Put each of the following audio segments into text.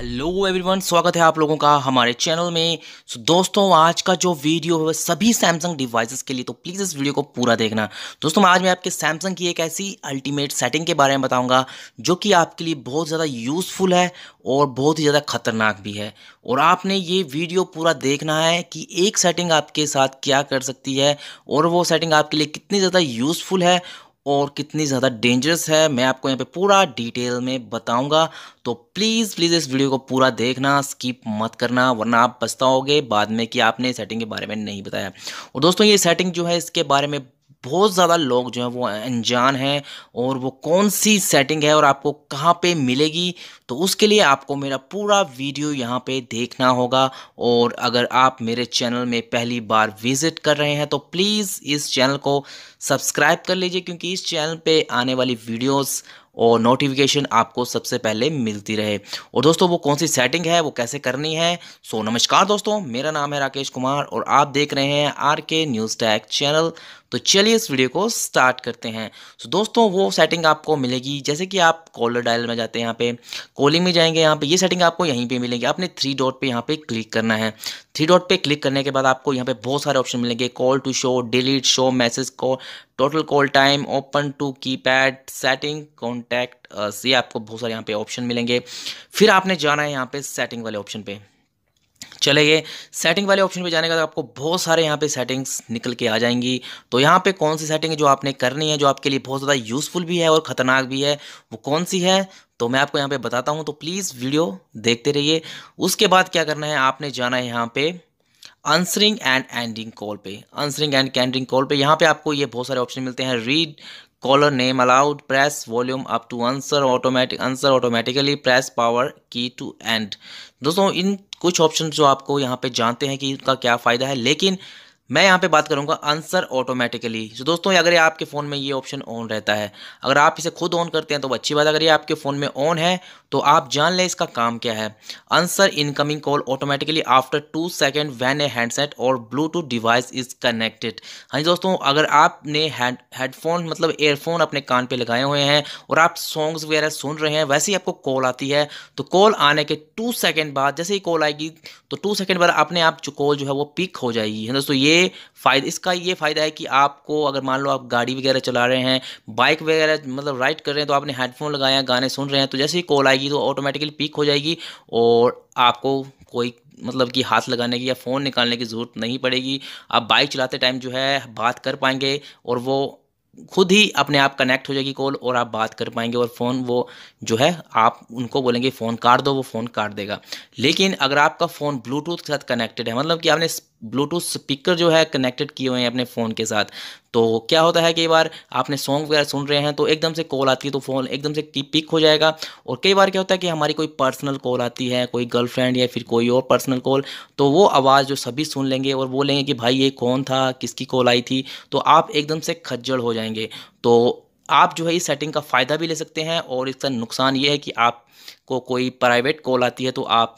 hello everyone स्वागत है आप लोगों का हमारे चैनल में सो so, दोस्तों आज का जो वीडियो है सभी सैमसंग डिवाइसेस के लिए तो प्लीज़ इस वीडियो को पूरा देखना दोस्तों आज मैं आपके सैमसंग की एक ऐसी अल्टीमेट सेटिंग के बारे में बताऊंगा जो कि आपके लिए बहुत ज़्यादा यूज़फुल है और बहुत ही ज़्यादा खतरनाक भी है और आपने ये वीडियो पूरा देखना है कि एक सेटिंग आपके साथ क्या कर सकती है और वो सेटिंग आपके लिए कितनी ज़्यादा यूज़फुल है और कितनी ज़्यादा डेंजरस है मैं आपको यहाँ पे पूरा डिटेल में बताऊँगा तो प्लीज़ प्लीज़ इस वीडियो को पूरा देखना स्किप मत करना वरना आप पछताओगे बाद में कि आपने सेटिंग के बारे में नहीं बताया और दोस्तों ये सेटिंग जो है इसके बारे में बहुत ज़्यादा लोग जो हैं वो अनजान हैं और वो कौन सी सेटिंग है और आपको कहाँ पे मिलेगी तो उसके लिए आपको मेरा पूरा वीडियो यहाँ पे देखना होगा और अगर आप मेरे चैनल में पहली बार विज़िट कर रहे हैं तो प्लीज़ इस चैनल को सब्सक्राइब कर लीजिए क्योंकि इस चैनल पे आने वाली वीडियोस और नोटिफिकेशन आपको सबसे पहले मिलती रहे और दोस्तों वो कौन सी सेटिंग है वो कैसे करनी है सो नमस्कार दोस्तों मेरा नाम है राकेश कुमार और आप देख रहे हैं आर के न्यूज़ टैग चैनल तो चलिए इस वीडियो को स्टार्ट करते हैं सो दोस्तों वो सेटिंग आपको मिलेगी जैसे कि आप कॉलर डायल में जाते हैं यहाँ पे कॉलिंग में जाएंगे यहाँ पे ये सेटिंग आपको यहीं पे मिलेंगे आपने थ्री डॉट पे यहाँ पे क्लिक करना है थ्री डॉट पे क्लिक करने के बाद आपको यहाँ पे बहुत सारे ऑप्शन मिलेंगे call to show delete show message call total call time open to keypad setting contact ये आपको बहुत सारे यहाँ पे ऑप्शन मिलेंगे फिर आपने जाना है यहाँ पे सेटिंग वाले ऑप्शन पे चले गए सेटिंग वाले ऑप्शन पे जाने का तो आपको बहुत सारे यहाँ पे सेटिंग्स निकल के आ जाएंगी तो यहाँ पे कौन सी सेटिंग है जो आपने करनी है जो आपके लिए बहुत ज़्यादा यूज़फुल भी है और ख़तरनाक भी है वो कौन सी है तो मैं आपको यहाँ पे बताता हूँ तो प्लीज़ वीडियो देखते रहिए उसके बाद क्या करना है आपने जाना है यहाँ पर आंसरिंग एंड एंडिंग कॉल पे आंसरिंग एंड एंडिंग कॉल पे यहाँ पे आपको ये बहुत सारे ऑप्शन मिलते हैं read caller name aloud press volume up to answer automatic answer automatically press power key to end दोस्तों इन कुछ ऑप्शन जो आपको यहाँ पे जानते हैं कि उनका क्या फ़ायदा है लेकिन मैं यहाँ पे बात करूँगा आंसर ऑटोमेटिकली तो दोस्तों अगर ये आपके फ़ोन में ये ऑप्शन ऑन रहता है अगर आप इसे खुद ऑन करते हैं तो अच्छी बात अगर ये आपके फ़ोन में ऑन है तो आप जान लें इसका काम क्या है answer incoming call automatically after two second when a handset और ब्लूटूथ डिवाइस इज़ कनेक्टेड हाँ जी दोस्तों अगर आपने हेडफोन है, मतलब एयरफोन अपने कान पर लगाए हुए हैं और आप सॉन्ग्स वगैरह सुन रहे हैं वैसे ही आपको कॉल आती है तो कॉल आने के टू सेकेंड बाद जैसे ही कॉल आएगी तो टू सेकेंड बाद अपने आप कॉल जो है वो पिक हो जाएगी हाँ दोस्तों ये ये फ़ायदा इसका ये फ़ायदा है कि आपको अगर मान लो आप गाड़ी वगैरह चला रहे हैं बाइक वगैरह मतलब राइड कर रहे हैं तो आपने हेडफोन लगाया गाने सुन रहे हैं तो जैसे ही कॉल आएगी तो ऑटोमेटिकली पिक हो जाएगी और आपको कोई मतलब कि हाथ लगाने की या फ़ोन निकालने की ज़रूरत नहीं पड़ेगी आप बाइक चलाते टाइम जो है बात कर पाएंगे और वो खुद ही अपने आप कनेक्ट हो जाएगी कॉल और आप बात कर पाएंगे और फ़ोन वो जो है आप उनको बोलेंगे फ़ोन काट दो वो फ़ोन काट देगा लेकिन अगर आपका फ़ोन ब्लूटूथ के साथ कनेक्टेड है मतलब कि आपने ब्लूटूथ स्पीकर जो है कनेक्टेड किए हुए हैं अपने फ़ोन के साथ तो क्या होता है कई बार आपने सॉन्ग वगैरह सुन रहे हैं तो एकदम से कॉल आती है तो फ़ोन एकदम से की पिक हो जाएगा और कई बार क्या होता है कि हमारी कोई पर्सनल कॉल आती है कोई गर्लफ्रेंड या फिर कोई और पर्सनल कॉल तो वो आवाज़ जो सभी सुन लेंगे और बोलेंगे कि भाई ये कौन था किसकी कॉल आई थी तो आप एकदम से खज्जड़ हो जाएंगे तो आप जो है इस सेटिंग का फ़ायदा भी ले सकते हैं और इसका नुकसान ये है कि आपको कोई प्राइवेट कॉल आती है तो आप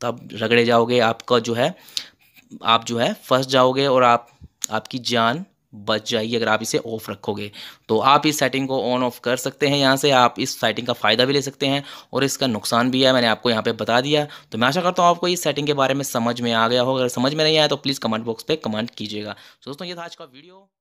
तब रगड़े जाओगे आपका जो है आप जो है फंस जाओगे और आप आपकी जान बच जाएगी अगर आप इसे ऑफ रखोगे तो आप इस सेटिंग को ऑन ऑफ कर सकते हैं यहाँ से आप इस सेटिंग का फ़ायदा भी ले सकते हैं और इसका नुकसान भी है मैंने आपको यहाँ पे बता दिया तो मैं आशा करता हूँ आपको इस सेटिंग के बारे में समझ में आ गया हो अगर समझ में नहीं आया तो प्लीज़ कमेंट बॉक्स पे कमेंट कीजिएगा दोस्तों ये था आज का वीडियो